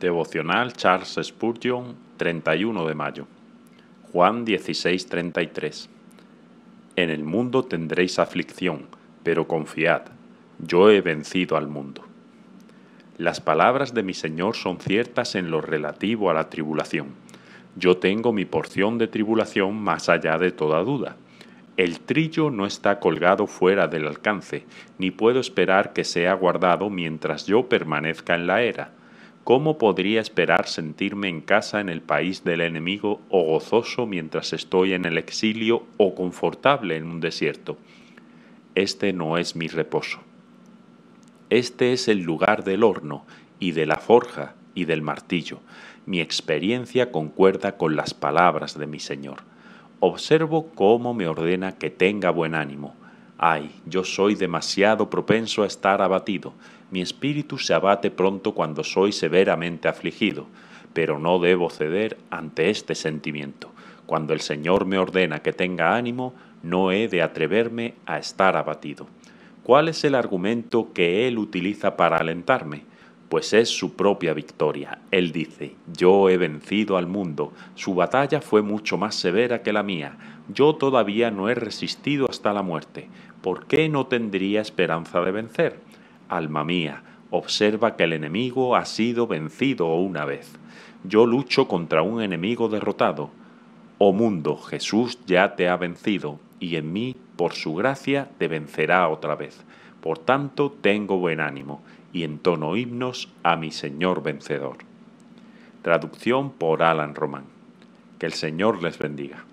Devocional Charles Spurgeon, 31 de mayo. Juan 33 En el mundo tendréis aflicción, pero confiad, yo he vencido al mundo. Las palabras de mi Señor son ciertas en lo relativo a la tribulación. Yo tengo mi porción de tribulación más allá de toda duda. El trillo no está colgado fuera del alcance, ni puedo esperar que sea guardado mientras yo permanezca en la era ¿Cómo podría esperar sentirme en casa en el país del enemigo o gozoso mientras estoy en el exilio o confortable en un desierto? Este no es mi reposo. Este es el lugar del horno y de la forja y del martillo. Mi experiencia concuerda con las palabras de mi Señor. Observo cómo me ordena que tenga buen ánimo Ay, yo soy demasiado propenso a estar abatido. Mi espíritu se abate pronto cuando soy severamente afligido, pero no debo ceder ante este sentimiento. Cuando el Señor me ordena que tenga ánimo, no he de atreverme a estar abatido. ¿Cuál es el argumento que Él utiliza para alentarme? pues es su propia victoria. Él dice, yo he vencido al mundo, su batalla fue mucho más severa que la mía, yo todavía no he resistido hasta la muerte, ¿por qué no tendría esperanza de vencer? Alma mía, observa que el enemigo ha sido vencido una vez. Yo lucho contra un enemigo derrotado. Oh mundo, Jesús ya te ha vencido, y en mí, por su gracia, te vencerá otra vez. Por tanto, tengo buen ánimo y tono himnos a mi Señor vencedor. Traducción por Alan Román. Que el Señor les bendiga.